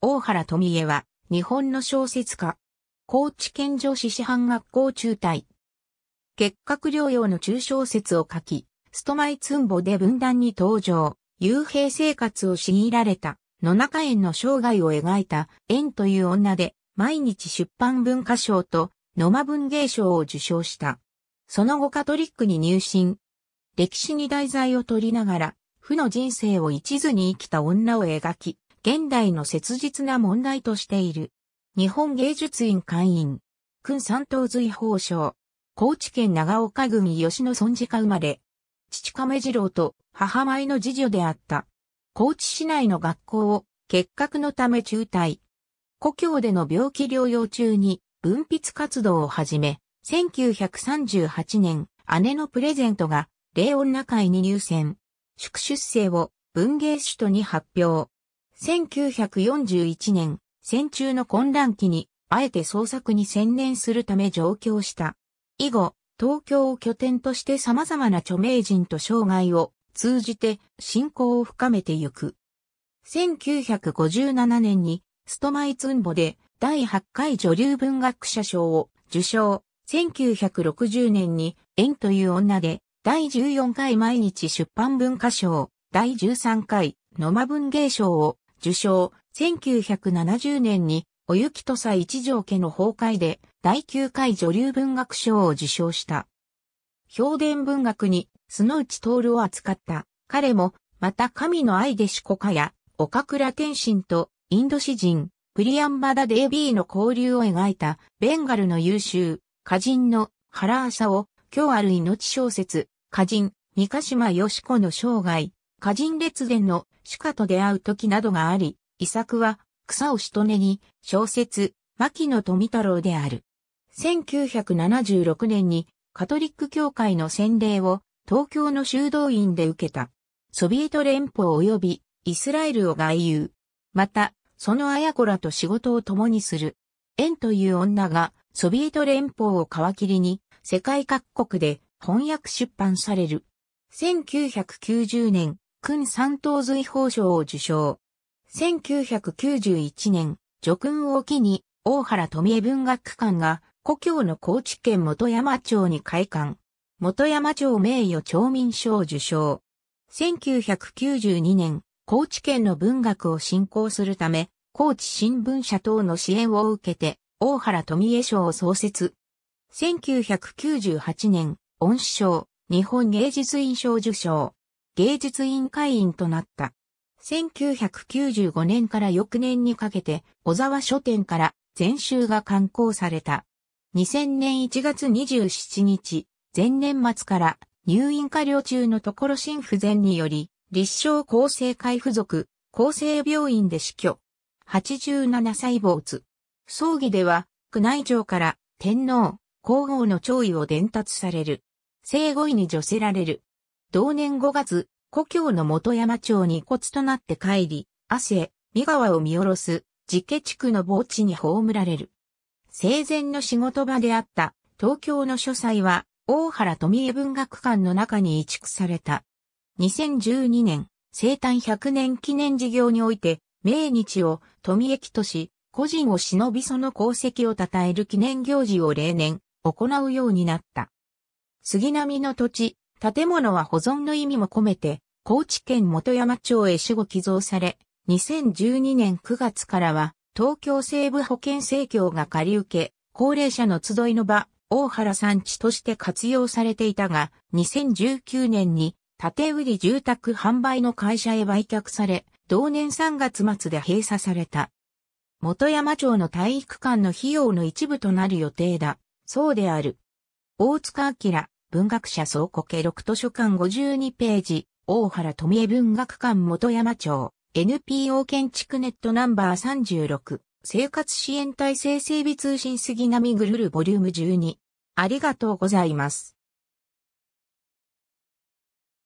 大原富江は、日本の小説家。高知県女子師範学校中退。結核療養の中小説を書き、ストマイツンボで分断に登場、幽閉生活を強いられた、野中園の生涯を描いた、園という女で、毎日出版文化賞と、野間文芸賞を受賞した。その後カトリックに入信。歴史に題材を取りながら、負の人生を一途に生きた女を描き、現代の切実な問題としている。日本芸術院会員、君三等随法省、高知県長岡組吉野村寺家生まれ、父亀次郎と母前の次女であった。高知市内の学校を結核のため中退。故郷での病気療養中に文筆活動を始め、1938年、姉のプレゼントが、霊女会に入選。祝出生を文芸首都に発表。1941年、戦中の混乱期に、あえて創作に専念するため上京した。以後、東京を拠点として様々な著名人と生涯を通じて信仰を深めてゆく。1957年に、ストマイツンボで第8回女流文学者賞を受賞。1960年に、縁という女で、第14回毎日出版文化賞、第13回野間文芸賞を受賞、1970年に、おゆきとさ一条家の崩壊で、第9回女流文学賞を受賞した。表伝文学に、ちトールを扱った。彼も、また神の愛でしこかや、岡倉天心と、インド詩人、プリアンバダ・デービーの交流を描いた、ベンガルの優秀、歌人の原朝を、今日ある命小説、歌人、三ヶ島よし子の生涯、歌人列伝の主家と出会う時などがあり、遺作は草をしとねに小説、牧野富太郎である。1976年にカトリック教会の洗礼を東京の修道院で受けた。ソビエト連邦及びイスラエルを外遊。また、その綾子らと仕事を共にする。縁という女がソビエト連邦を皮切りに世界各国で翻訳出版される。1990年、勲三等随法賞を受賞。1991年、叙勲を機に、大原富江文学館が、故郷の高知県元山町に開館。元山町名誉町民賞を受賞。1992年、高知県の文学を振興するため、高知新聞社等の支援を受けて、大原富江賞を創設。1998年、恩師賞、日本芸術院賞受賞。芸術委員会員となった。1995年から翌年にかけて、小沢書店から全集が刊行された。2000年1月27日、前年末から入院過料中のところ心不全により、立証厚生会附属、厚生病院で死去。87歳没。葬儀では、宮内庁から天皇、皇后の弔意を伝達される。生後位に除せられる。同年5月、故郷の元山町に遺骨となって帰り、汗、三河を見下ろす、実家地区の墓地に葬られる。生前の仕事場であった東京の書斎は大原富江文学館の中に移築された。2012年、生誕100年記念事業において、命日を富江とし、個人を忍びその功績を称える記念行事を例年行うようになった。杉並の土地、建物は保存の意味も込めて、高知県本山町へ死後寄贈され、2012年9月からは、東京西部保健政協が借り受け、高齢者の集いの場、大原産地として活用されていたが、2019年に、建売住宅販売の会社へ売却され、同年3月末で閉鎖された。本山町の体育館の費用の一部となる予定だ。そうである。大塚明、文学者総庫計六図書館52ページ、大原富江文学館元山町、NPO 建築ネットナンバー36、生活支援体制整備通信杉並ぐるるボリューム12。ありがとうございます。